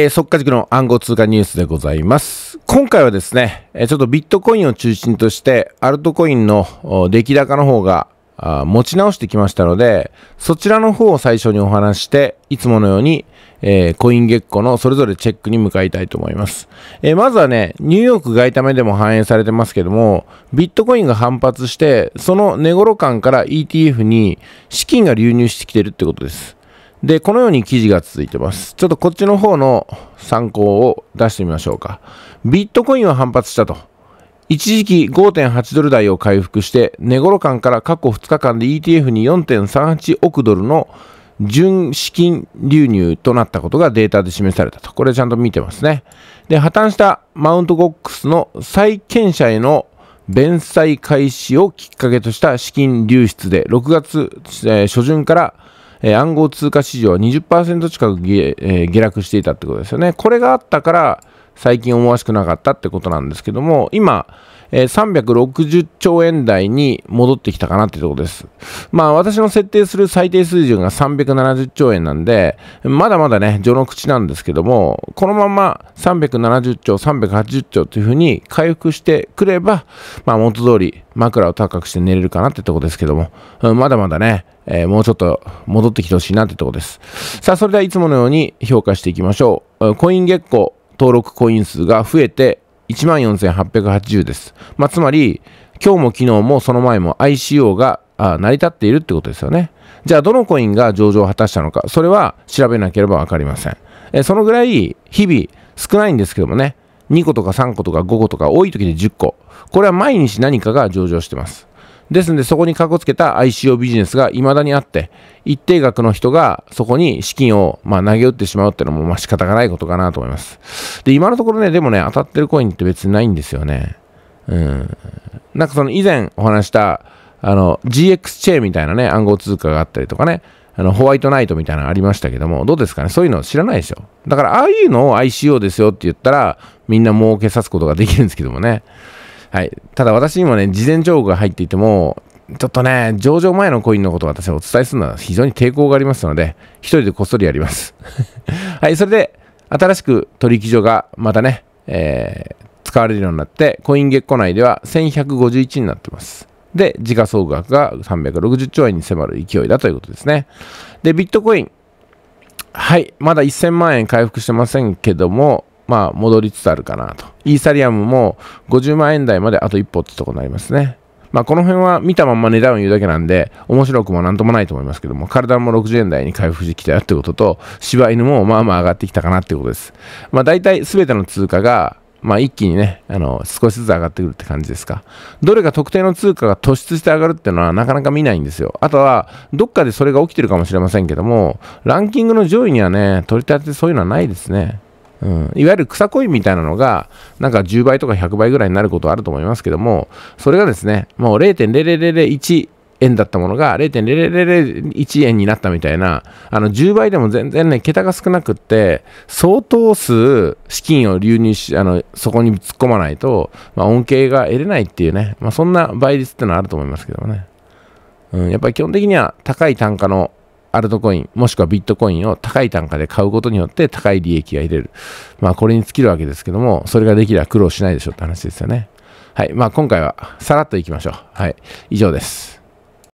えー、速化塾の暗号通貨ニュースでございます。今回はですね、ちょっとビットコインを中心として、アルトコインの出来高の方が持ち直してきましたので、そちらの方を最初にお話して、いつものように、えー、コイン月光のそれぞれチェックに向かいたいと思います。えー、まずはね、ニューヨーク外為でも反映されてますけども、ビットコインが反発して、その値頃感から ETF に資金が流入してきてるってことです。で、このように記事が続いてます。ちょっとこっちの方の参考を出してみましょうか。ビットコインは反発したと。一時期5.8ドル台を回復して、寝頃間から過去2日間で ETF に4.38億ドルの純資金流入となったことがデータで示されたと。これちゃんと見てますね。で、破綻したマウントゴックスの債権者への弁済開始をきっかけとした資金流出で、6月、初旬からえ暗号通貨市場は20%近く下,、え下落していたってことですよね。これがあったから、最近思わしくなかったってことなんですけども、今、え360兆円台に戻ってきたかなってとこです。まあ私の設定する最低水準が370兆円なんで、まだまだね、序の口なんですけども、このまま370兆、380兆というふうに回復してくれば、まあ元通り枕を高くして寝れるかなってとこですけども、まだまだね、えー、もうちょっと戻ってきてほしいなってとこです。さあ、それではいつものように評価していきましょう。コイン月光登録コイン数が増えて14,880です。まあ、つまり、今日も昨日もその前も ICO があ成り立っているってことですよね。じゃあ、どのコインが上場を果たしたのか、それは調べなければわかりません。えー、そのぐらい、日々少ないんですけどもね、2個とか3個とか5個とか多い時で10個。これは毎日何かが上場してます。ですので、そこにかこつけた ICO ビジネスが未だにあって、一定額の人がそこに資金をまあ投げ打ってしまうっていうのもまあ仕方がないことかなと思います。で、今のところね、でもね、当たってるコインって別にないんですよね。うん。なんかその以前お話した、あの、GX チェーンみたいなね、暗号通貨があったりとかね、あの、ホワイトナイトみたいなのありましたけども、どうですかねそういうの知らないでしょだから、ああいうのを ICO ですよって言ったら、みんな儲けさすことができるんですけどもね。はい。ただ私にもね、事前情報が入っていても、ちょっとね、上場前のコインのことを私はお伝えするのは非常に抵抗がありますので、一人でこっそりやります。はい、それで、新しく取引所がまたね、えー、使われるようになって、コイン月光内では1151になってます。で、時価総額が360兆円に迫る勢いだということですね。で、ビットコイン。はい、まだ1000万円回復してませんけども、まあ、戻りつつあるかなと。イーサリアムも50万円台まであと一歩ってとこになりますね。まあ、この辺は見たまま値段を言うだけなんで、面白くもなんともないと思いますけども、体も60円台に回復してきたよってことと、柴犬もまあまあ上がってきたかなってことです。まあ、大体全ての通貨が、まあ、一気にね、あの、少しずつ上がってくるって感じですか。どれか特定の通貨が突出して上がるっていうのはなかなか見ないんですよ。あとは、どっかでそれが起きてるかもしれませんけども、ランキングの上位にはね、取り立てそういうのはないですね。うん、いわゆる草恋みたいなのが、なんか10倍とか100倍ぐらいになることはあると思いますけども、それがですね、もう0.0001円だったものが0.0001円になったみたいな、あの10倍でも全然ね、桁が少なくって、相当数資金を流入し、あの、そこに突っ込まないと、まあ、恩恵が得れないっていうね、まあ、そんな倍率ってのはあると思いますけどもね。うん、やっぱり基本的には高い単価のアルトコイン、もしくはビットコインを高い単価で買うことによって高い利益が得れる。まあこれに尽きるわけですけども、それができれば苦労しないでしょって話ですよね。はい。まあ今回はさらっといきましょう。はい。以上です。